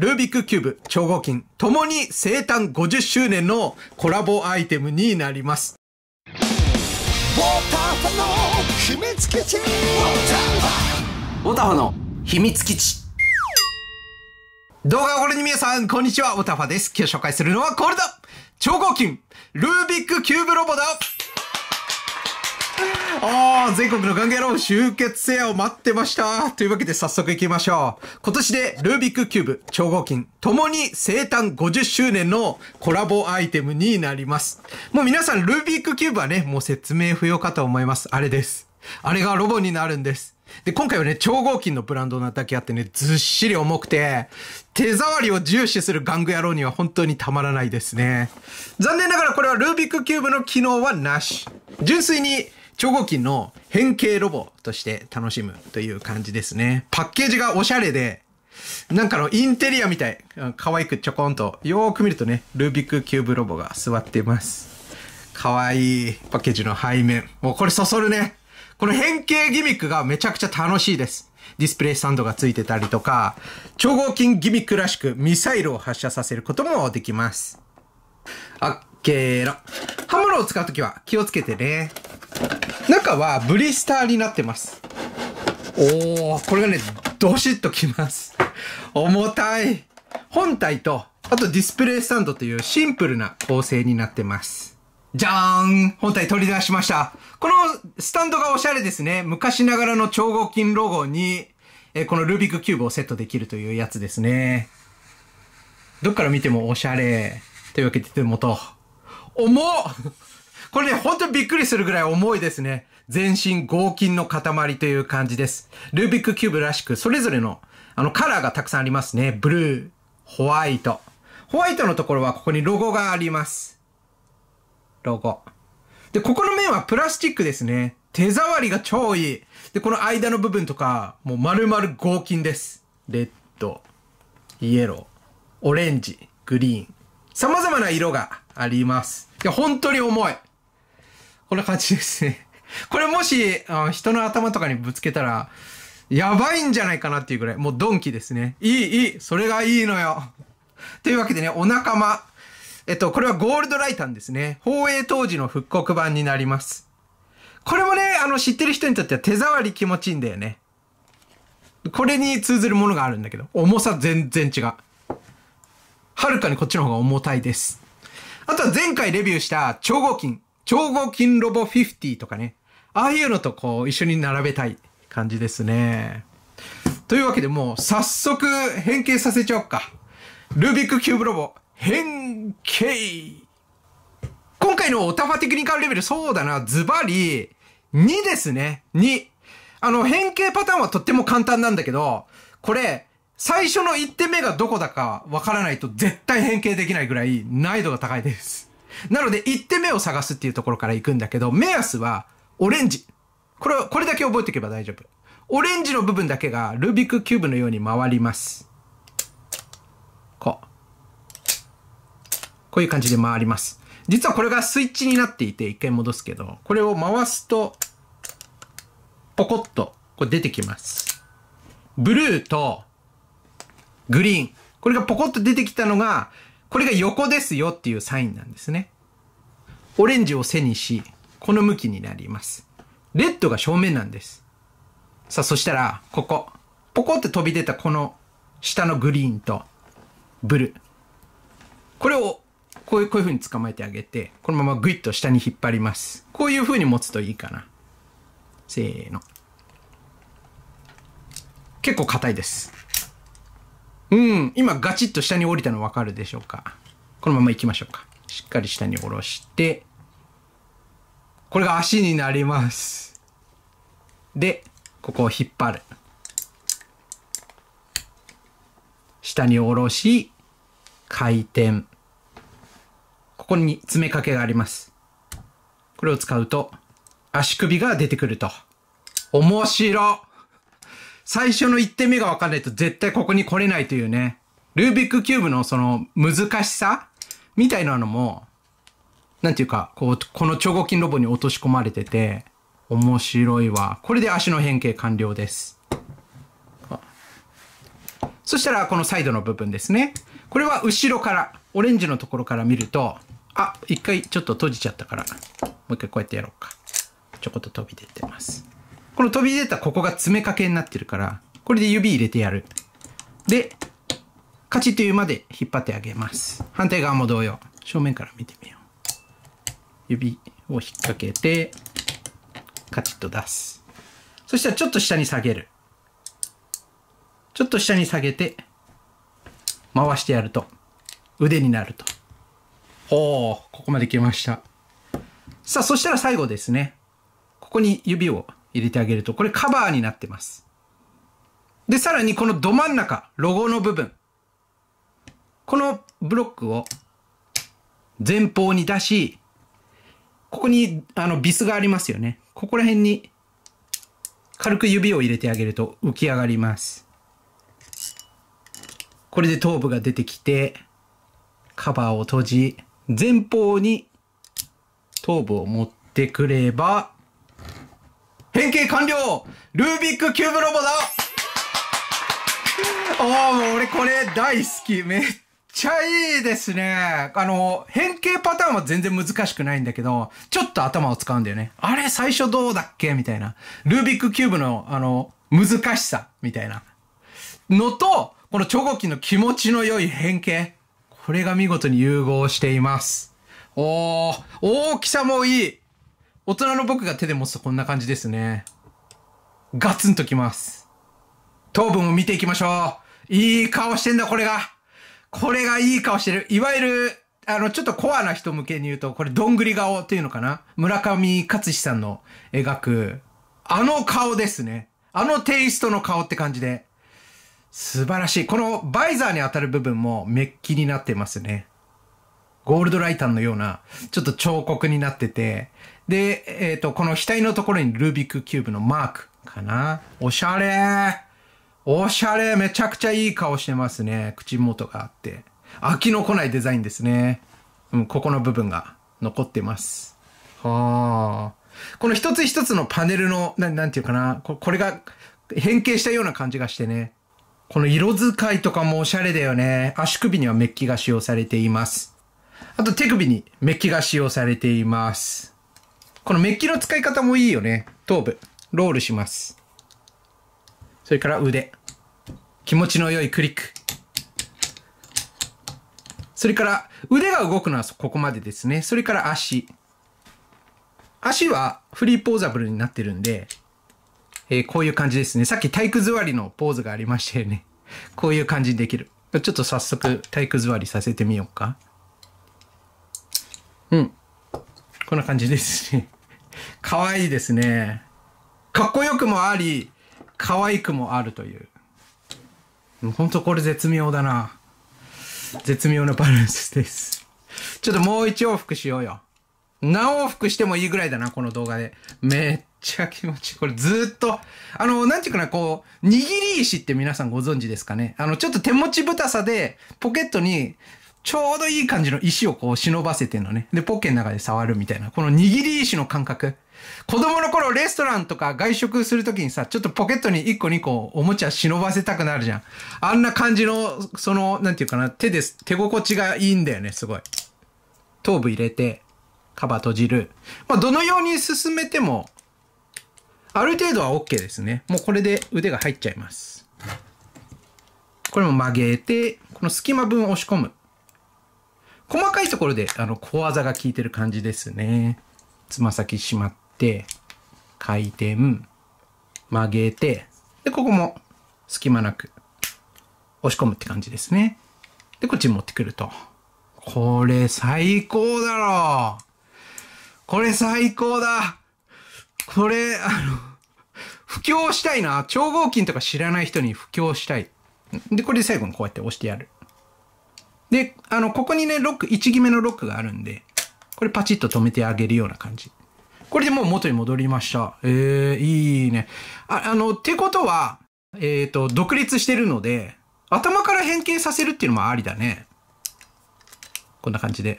ルービックキューブ超合金ともに生誕50周年のコラボアイテムになります。ウォーターファの秘密基地ウォーターファの秘密基地動画をご覧の皆さん、こんにちは、オタファです。今日紹介するのはこれだ超合金ルービックキューブロボだああ、全国のガンゲロー集結せよ待ってましたというわけで早速行きましょう。今年でルービックキューブ、超合金、ともに生誕50周年のコラボアイテムになります。もう皆さん、ルービックキューブはね、もう説明不要かと思います。あれです。あれがロボになるんです。で、今回はね、超合金のブランドなだけあってね、ずっしり重くて、手触りを重視する玩具野郎には本当にたまらないですね。残念ながらこれはルービックキューブの機能はなし。純粋に超合金の変形ロボとして楽しむという感じですね。パッケージがおしゃれで、なんかのインテリアみたい。可愛くちょこんと。よーく見るとね、ルービックキューブロボが座ってます。可愛いパッケージの背面。もうこれそそるね。この変形ギミックがめちゃくちゃ楽しいです。ディスプレイスタンドがついてたりとか、超合金ギミックらしくミサイルを発射させることもできます。あっけーろ。刃物を使うときは気をつけてね。中はブリスターになってますおおこれがねどしっときます重たい本体とあとディスプレイスタンドというシンプルな構成になってますじゃーん本体取り出しましたこのスタンドがおしゃれですね昔ながらの超合金ロゴにえこのルービックキューブをセットできるというやつですねどっから見てもおしゃれというわけで手元重っこれね、ほんとびっくりするぐらい重いですね。全身合金の塊という感じです。ルービックキューブらしく、それぞれの、あの、カラーがたくさんありますね。ブルー、ホワイト。ホワイトのところはここにロゴがあります。ロゴ。で、ここの面はプラスチックですね。手触りが超いい。で、この間の部分とか、もう丸々合金です。レッド、イエロー、オレンジ、グリーン。様々な色があります。いや、本当に重い。こんな感じですね。これもし、あ人の頭とかにぶつけたら、やばいんじゃないかなっていうぐらい、もうドンキですね。いい、いい、それがいいのよ。というわけでね、お仲間。えっと、これはゴールドライタンですね。放映当時の復刻版になります。これもね、あの、知ってる人にとっては手触り気持ちいいんだよね。これに通ずるものがあるんだけど、重さ全然違う。はるかにこっちの方が重たいです。あとは前回レビューした超合金。超合金ロボ50とかね。ああいうのとこう一緒に並べたい感じですね。というわけでもう早速変形させちゃおっか。ルービックキューブロボ変形今回のオタファテクニカルレベル、そうだな、ズバリ2ですね。2。あの、変形パターンはとっても簡単なんだけど、これ、最初の1点目がどこだかわからないと絶対変形できないぐらい難易度が高いです。なので、1手目を探すっていうところから行くんだけど、目安はオレンジ。これ、これだけ覚えておけば大丈夫。オレンジの部分だけがルービックキューブのように回ります。こう。こういう感じで回ります。実はこれがスイッチになっていて、一回戻すけど、これを回すと、ポコッと、こう出てきます。ブルーと、グリーン。これがポコッと出てきたのが、これが横ですよっていうサインなんですね。オレンジを背にし、この向きになります。レッドが正面なんです。さあ、そしたら、ここ。ポコって飛び出たこの下のグリーンとブルー。これを、こういう、こういう風に捕まえてあげて、このままグイッと下に引っ張ります。こういう風に持つといいかな。せーの。結構硬いです。うん、今ガチッと下に降りたの分かるでしょうか。このまま行きましょうか。しっかり下に下ろして、これが足になります。で、ここを引っ張る。下に下ろし、回転。ここに爪かけがあります。これを使うと、足首が出てくると。面白最初の1点目が分かんないと絶対ここに来れないというね、ルービックキューブのその難しさみたいなのも、なんていうか、こう、この超合金ロボに落とし込まれてて、面白いわ。これで足の変形完了です。そしたら、このサイドの部分ですね。これは後ろから、オレンジのところから見ると、あ、一回ちょっと閉じちゃったから、もう一回こうやってやろうか。ちょこっと飛び出てます。この飛び出たここが爪掛けになってるから、これで指入れてやる。で、カチッというまで引っ張ってあげます。反対側も同様。正面から見てみよう。指を引っ掛けて、カチッと出す。そしたらちょっと下に下げる。ちょっと下に下げて、回してやると、腕になると。おおここまで来ました。さあ、そしたら最後ですね。ここに指を入れてあげると、これカバーになってます。で、さらにこのど真ん中、ロゴの部分。このブロックを前方に出し、ここにあのビスがありますよね。ここら辺に軽く指を入れてあげると浮き上がります。これで頭部が出てきて、カバーを閉じ、前方に頭部を持ってくれば、変形完了ルービックキューブロボだああ、もう俺これ大好き。めっちゃいいですね。あの、変形パターンは全然難しくないんだけど、ちょっと頭を使うんだよね。あれ最初どうだっけみたいな。ルービックキューブの、あの、難しさ、みたいな。のと、このチョゴキの気持ちの良い変形。これが見事に融合しています。おー、大きさもいい。大人の僕が手で持つとこんな感じですね。ガツンときます。糖分を見ていきましょう。いい顔してんだ、これが。これがいい顔してる。いわゆる、あの、ちょっとコアな人向けに言うと、これ、どんぐり顔っていうのかな村上勝志さんの描く、あの顔ですね。あのテイストの顔って感じで。素晴らしい。このバイザーに当たる部分もメッキになってますね。ゴールドライターのような、ちょっと彫刻になってて、で、えっ、ー、と、この額のところにルービックキューブのマークかな。おしゃれおしゃれめちゃくちゃいい顔してますね。口元があって。飽きのこないデザインですね。うん、ここの部分が残ってます。はあ。この一つ一つのパネルの、なんていうかなこ。これが変形したような感じがしてね。この色使いとかもおしゃれだよね。足首にはメッキが使用されています。あと手首にメッキが使用されています。このメッキの使い方もいいよね。頭部。ロールします。それから腕。気持ちの良いクリック。それから腕が動くのはここまでですね。それから足。足はフリーポーザブルになってるんで、えー、こういう感じですね。さっき体育座りのポーズがありましたよね。こういう感じにできる。ちょっと早速体育座りさせてみようか。うん。こんな感じですね。可愛いですね。かっこよくもあり、可愛くもあるという。本当ほんとこれ絶妙だな。絶妙なバランスです。ちょっともう一往復しようよ。何往復してもいいぐらいだな、この動画で。めっちゃ気持ちいい。これずっと、あの、なんていうかな、こう、握り石って皆さんご存知ですかね。あの、ちょっと手持ちぶさで、ポケットに、ちょうどいい感じの石をこう忍ばせてのね。で、ポッケの中で触るみたいな。この握り石の感覚。子供の頃レストランとか外食するときにさ、ちょっとポケットに1個2個おもちゃ忍ばせたくなるじゃん。あんな感じの、その、なんていうかな、手です。手心地がいいんだよね、すごい。頭部入れて、カバー閉じる。まあ、どのように進めても、ある程度は OK ですね。もうこれで腕が入っちゃいます。これも曲げて、この隙間分押し込む。細かいところで、あの、小技が効いてる感じですね。つま先しまって。て、回転、曲げて、で、ここも隙間なく押し込むって感じですね。で、こっちに持ってくると。これ最高だろこれ最高だこれ、あの、布教したいな。超合金とか知らない人に布教したい。で、これで最後にこうやって押してやる。で、あの、ここにね、ロック、1決めのロックがあるんで、これパチッと止めてあげるような感じ。これでもう元に戻りました。えー、いいね。あ、あの、ってことは、えっ、ー、と、独立してるので、頭から変形させるっていうのもありだね。こんな感じで。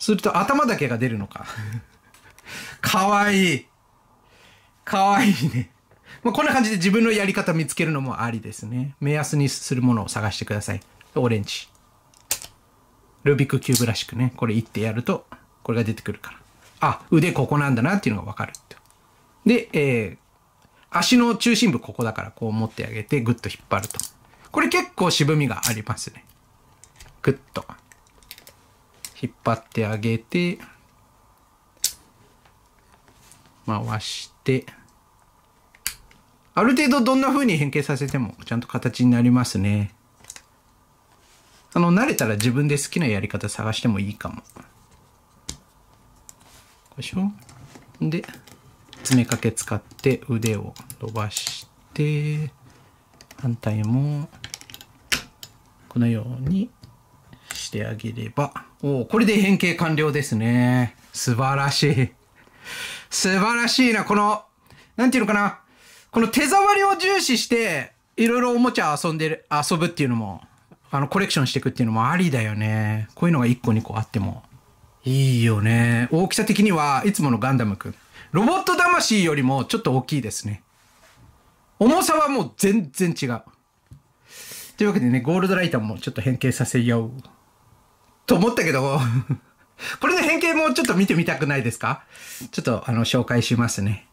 すると頭だけが出るのか。かわいい。かわいいね。まあ、こんな感じで自分のやり方見つけるのもありですね。目安にするものを探してください。オレンジ。ルービックキューブらしくね。これいってやると、これが出てくるから。あ、腕ここなんだなっていうのがわかるで、えー、足の中心部ここだからこう持ってあげてぐっと引っ張ると。これ結構渋みがありますね。ぐっと。引っ張ってあげて、回して、ある程度どんな風に変形させてもちゃんと形になりますね。あの、慣れたら自分で好きなやり方探してもいいかも。いしょ。で、爪かけ使って腕を伸ばして、反対も、このようにしてあげれば、おこれで変形完了ですね。素晴らしい。素晴らしいな、この、なんていうのかな。この手触りを重視して、いろいろおもちゃ遊んでる、遊ぶっていうのも、あの、コレクションしていくっていうのもありだよね。こういうのが1個2個あっても。いいよね。大きさ的にはいつものガンダムくん。ロボット魂よりもちょっと大きいですね。重さはもう全然違う。というわけでね、ゴールドライターもちょっと変形させよう。と思ったけど、これの変形もちょっと見てみたくないですかちょっとあの紹介しますね。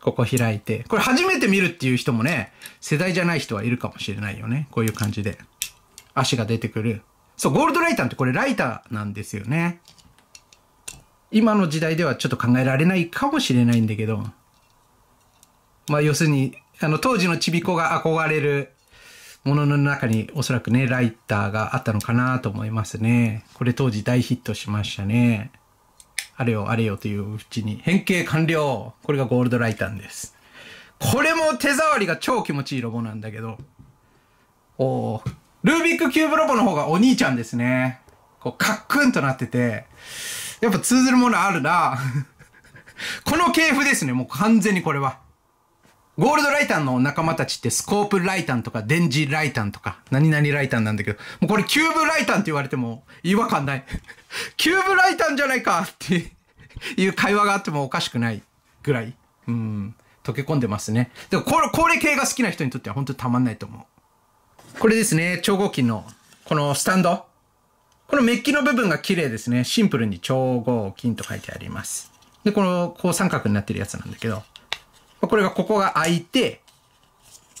ここ開いて。これ初めて見るっていう人もね、世代じゃない人はいるかもしれないよね。こういう感じで。足が出てくる。そう、ゴールドライターってこれライターなんですよね。今の時代ではちょっと考えられないかもしれないんだけど、まあ要するに、あの当時のちびこが憧れるものの中におそらくね、ライターがあったのかなと思いますね。これ当時大ヒットしましたね。あれよあれよといううちに変形完了これがゴールドライターです。これも手触りが超気持ちいいロボなんだけど。おお。ルービックキューブロボの方がお兄ちゃんですね。こう、カックンとなってて、やっぱ通ずるものあるなこの系譜ですね、もう完全にこれは。ゴールドライタンの仲間たちってスコープライタンとか電磁ライタンとか何々ライタンなんだけど、もうこれキューブライタンって言われても違和感ない。キューブライタンじゃないかっていう会話があってもおかしくないぐらい、うん、溶け込んでますね。でもこれ、これ系が好きな人にとっては本当にたまんないと思う。これですね、超合金のこのスタンド。このメッキの部分が綺麗ですね。シンプルに超合金と書いてあります。で、この、こう三角になってるやつなんだけど、これが、ここが開いて、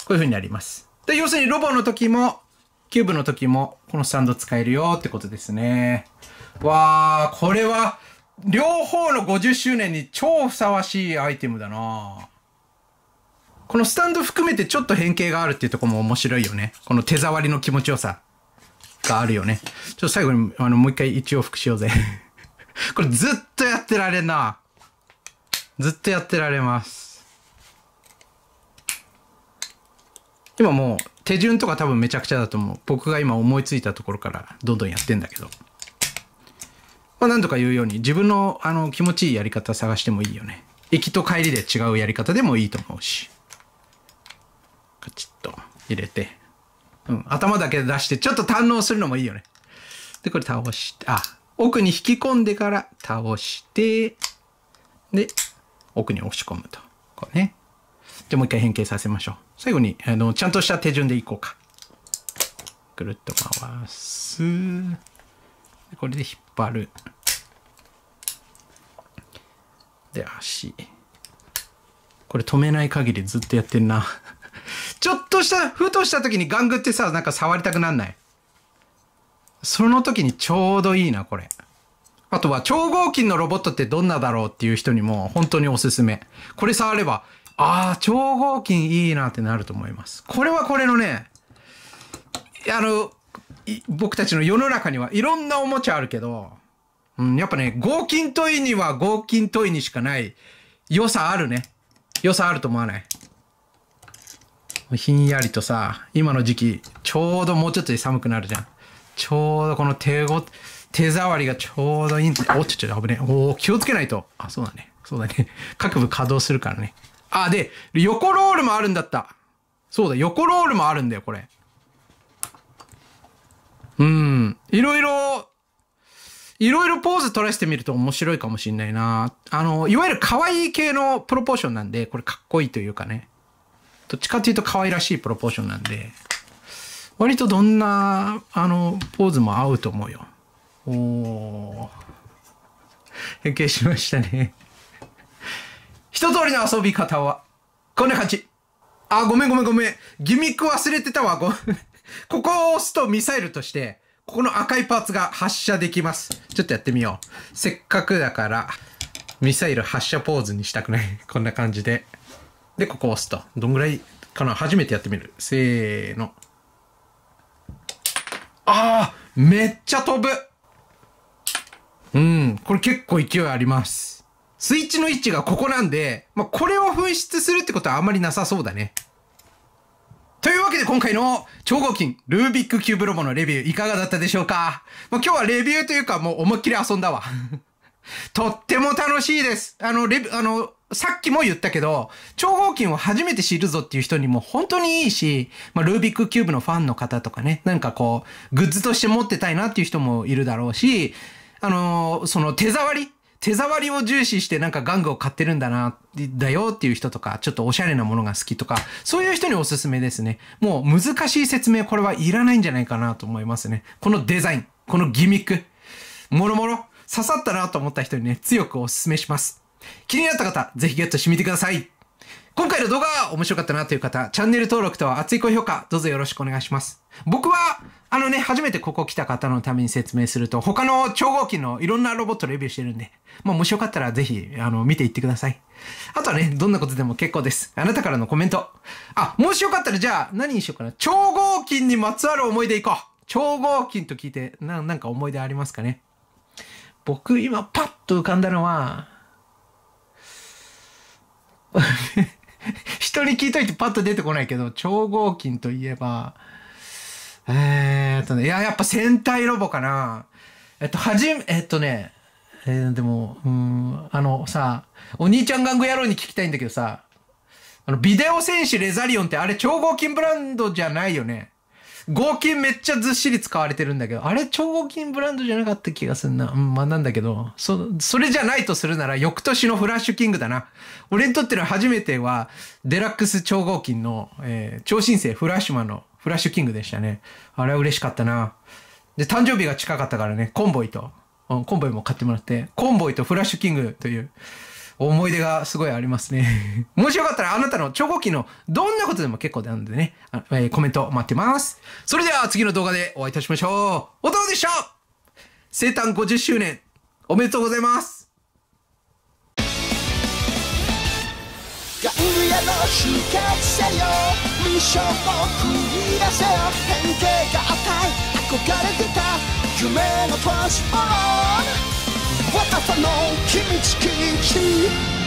こういう風になります。で、要するにロボの時も、キューブの時も、このスタンド使えるよってことですね。わー、これは、両方の50周年に超ふさわしいアイテムだなこのスタンド含めてちょっと変形があるっていうとこも面白いよね。この手触りの気持ちよさ。があるよね。ちょっと最後に、あの、もう一回一往復しようぜ これずっとやってられんな。ずっとやってられます。今もう手順とか多分めちゃくちゃだと思う。僕が今思いついたところからどんどんやってんだけど。まあ何とか言うように自分のあの気持ちいいやり方探してもいいよね。行きと帰りで違うやり方でもいいと思うし。カチッと入れて。うん、頭だけ出して、ちょっと堪能するのもいいよね。で、これ倒して、あ、奥に引き込んでから倒して、で、奥に押し込むと。こうね。じゃもう一回変形させましょう。最後に、あの、ちゃんとした手順でいこうか。ぐるっと回す。これで引っ張る。で、足。これ止めない限りずっとやってんな。ちょっとした、ふとした時にガングってさ、なんか触りたくなんないその時にちょうどいいな、これ。あとは、超合金のロボットってどんなだろうっていう人にも本当におすすめ。これ触れば、あ超合金いいなってなると思います。これはこれのね、あの、僕たちの世の中にはいろんなおもちゃあるけど、うん、やっぱね、合金トイには合金トイにしかない良さあるね。良さあると思わない。ひんやりとさ、今の時期、ちょうどもうちょっとで寒くなるじゃん。ちょうどこの手ご、手触りがちょうどいいんで、おちょちょ、危ねおお気をつけないと。あ、そうだね。そうだね。各 部稼働するからね。あ、で、横ロールもあるんだった。そうだ、横ロールもあるんだよ、これ。うん。いろいろ、いろいろポーズ取らせてみると面白いかもしんないな。あの、いわゆる可愛い系のプロポーションなんで、これかっこいいというかね。どっちかっていうと可愛らしいプロポーションなんで、割とどんな、あの、ポーズも合うと思うよ。おー。変形しましたね。一通りの遊び方は、こんな感じ。あ、ごめんごめんごめん。ギミック忘れてたわ。ご ここを押すとミサイルとして、ここの赤いパーツが発射できます。ちょっとやってみよう。せっかくだから、ミサイル発射ポーズにしたくない。こんな感じで。で、ここ押すと。どんぐらいかな初めてやってみる。せーの。ああめっちゃ飛ぶうん、これ結構勢いあります。スイッチの位置がここなんで、まあ、これを紛失するってことはあまりなさそうだね。というわけで今回の超合金、ルービックキューブロボのレビューいかがだったでしょうかまあ、今日はレビューというかもう思いっきり遊んだわ。とっても楽しいです。あの、レビ、あの、さっきも言ったけど、長方形を初めて知るぞっていう人にも本当にいいし、まあ、ルービックキューブのファンの方とかね、なんかこう、グッズとして持ってたいなっていう人もいるだろうし、あのー、その手触り手触りを重視してなんか玩具を買ってるんだな、だよっていう人とか、ちょっとおしゃれなものが好きとか、そういう人におすすめですね。もう難しい説明これはいらないんじゃないかなと思いますね。このデザイン、このギミック、もろもろ刺さったなと思った人にね、強くおすすめします。気になった方、ぜひゲットしてみてください。今回の動画面白かったなという方、チャンネル登録と熱い高評価、どうぞよろしくお願いします。僕は、あのね、初めてここ来た方のために説明すると、他の超合金のいろんなロボットレビューしてるんで、まうもしよかったらぜひ、あの、見ていってください。あとはね、どんなことでも結構です。あなたからのコメント。あ、もしよかったらじゃあ、何にしようかな。超合金にまつわる思い出いこう。超合金と聞いて、な、なんか思い出ありますかね。僕、今、パッと浮かんだのは、人に聞いといてパッと出てこないけど、超合金といえば、えー、っとね、いや、やっぱ戦隊ロボかな。えっと、はじめ、えっとね、えー、でも、うん、あのさ、お兄ちゃん玩具野郎に聞きたいんだけどさ、あの、ビデオ戦士レザリオンってあれ超合金ブランドじゃないよね。合金めっちゃずっしり使われてるんだけど、あれ超合金ブランドじゃなかった気がすんな。うん、まあなんだけど、そ、それじゃないとするなら、翌年のフラッシュキングだな。俺にとっての初めては、デラックス超合金の、えー、超新星フラッシュマンのフラッシュキングでしたね。あれは嬉しかったな。で、誕生日が近かったからね、コンボイと、うん、コンボイも買ってもらって、コンボイとフラッシュキングという、思い出がすごいありますね。もしよかったらあなたのチョコのどんなことでも結構なんでね、えー、コメント待ってます。それでは次の動画でお会いいたしましょう。おどうでしょう生誕50周年、おめでとうございます。屋のせよミッションを繰り出せよ変形が憧れてた夢のトランスフォーム What the fuck no? Kimchi, kimchi.